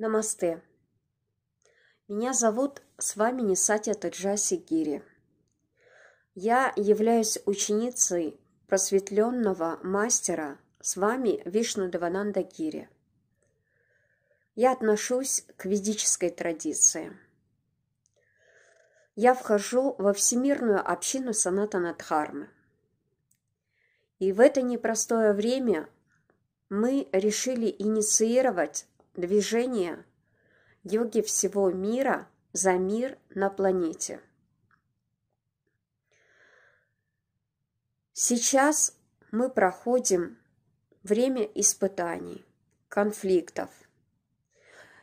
Намасте. Меня зовут с вами Нисатя а Таджаси Гири. Я являюсь ученицей просветленного мастера с вами Вишну Девананда Гири. Я отношусь к ведической традиции. Я вхожу во всемирную общину Санатана Дхармы. И в это непростое время мы решили инициировать движение йоги всего мира за мир на планете. Сейчас мы проходим время испытаний, конфликтов.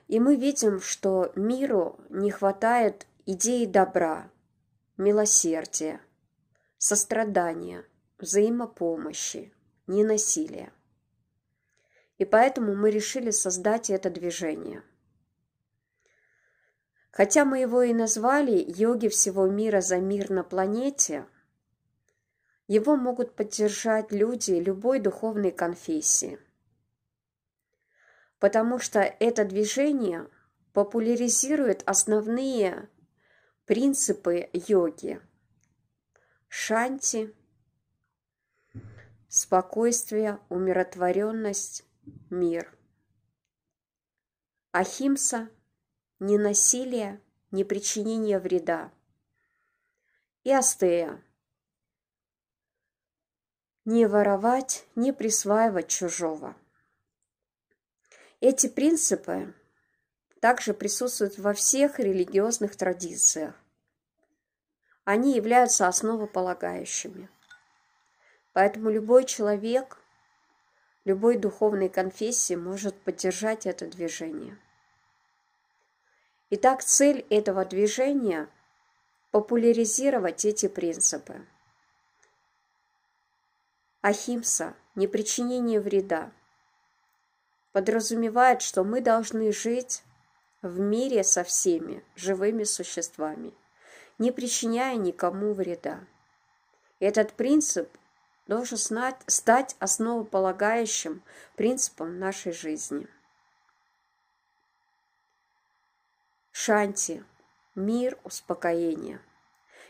И мы видим, что миру не хватает идеи добра, милосердия, сострадания, взаимопомощи, ненасилия. И поэтому мы решили создать это движение. Хотя мы его и назвали «Йоги всего мира за мир на планете», его могут поддержать люди любой духовной конфессии. Потому что это движение популяризирует основные принципы йоги – шанти, спокойствие, умиротворенность, мир. Ахимса – не насилие, не причинение вреда. И астея – не воровать, не присваивать чужого. Эти принципы также присутствуют во всех религиозных традициях. Они являются основополагающими. Поэтому любой человек – любой духовной конфессии может поддержать это движение. Итак, цель этого движения – популяризировать эти принципы. Ахимса – непричинение вреда – подразумевает, что мы должны жить в мире со всеми живыми существами, не причиняя никому вреда. Этот принцип – должен стать основополагающим принципом нашей жизни. Шанти – мир, успокоение.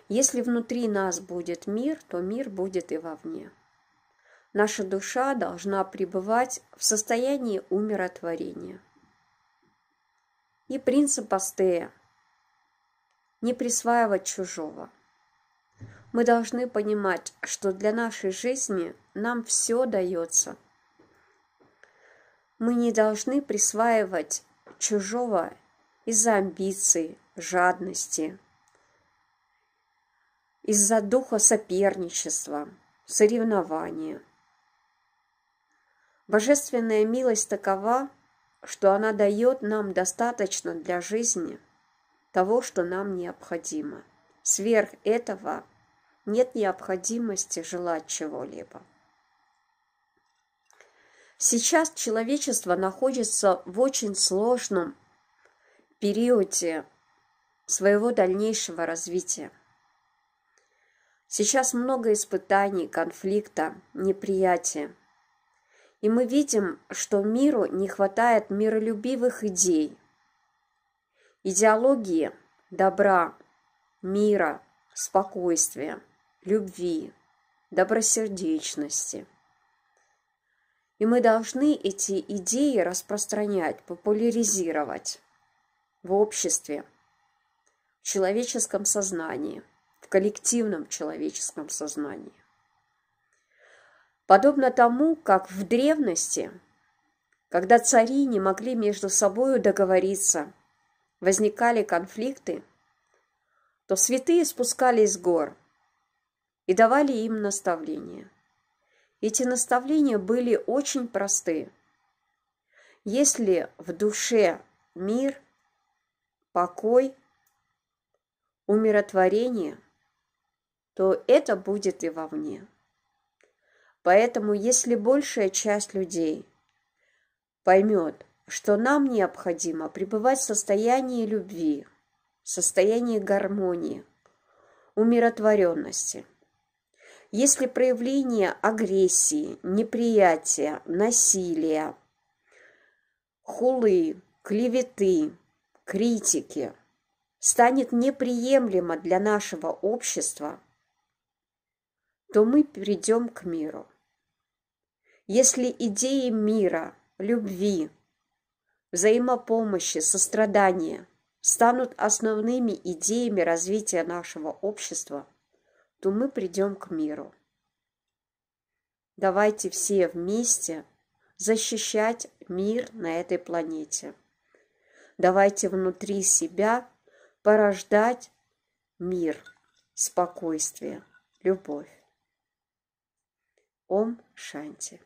Если внутри нас будет мир, то мир будет и вовне. Наша душа должна пребывать в состоянии умиротворения. И принцип Астея – не присваивать чужого – мы должны понимать, что для нашей жизни нам все дается. Мы не должны присваивать чужого из-за амбиций, жадности, из-за духа соперничества, соревнования. Божественная милость такова, что она дает нам достаточно для жизни того, что нам необходимо. Сверх этого – нет необходимости желать чего-либо. Сейчас человечество находится в очень сложном периоде своего дальнейшего развития. Сейчас много испытаний, конфликта, неприятия. И мы видим, что миру не хватает миролюбивых идей, идеологии добра, мира, спокойствия любви, добросердечности. И мы должны эти идеи распространять, популяризировать в обществе, в человеческом сознании, в коллективном человеческом сознании. Подобно тому, как в древности, когда цари не могли между собой договориться, возникали конфликты, то святые спускались с гор – и давали им наставления. Эти наставления были очень простые. Если в душе мир, покой, умиротворение, то это будет и во вовне. Поэтому если большая часть людей поймет, что нам необходимо пребывать в состоянии любви, состоянии гармонии, умиротворенности – если проявление агрессии, неприятия, насилия, хулы, клеветы, критики станет неприемлемо для нашего общества, то мы перейдем к миру. Если идеи мира, любви, взаимопомощи, сострадания станут основными идеями развития нашего общества – то мы придем к миру. Давайте все вместе защищать мир на этой планете. Давайте внутри себя порождать мир, спокойствие, любовь. Ом Шанти.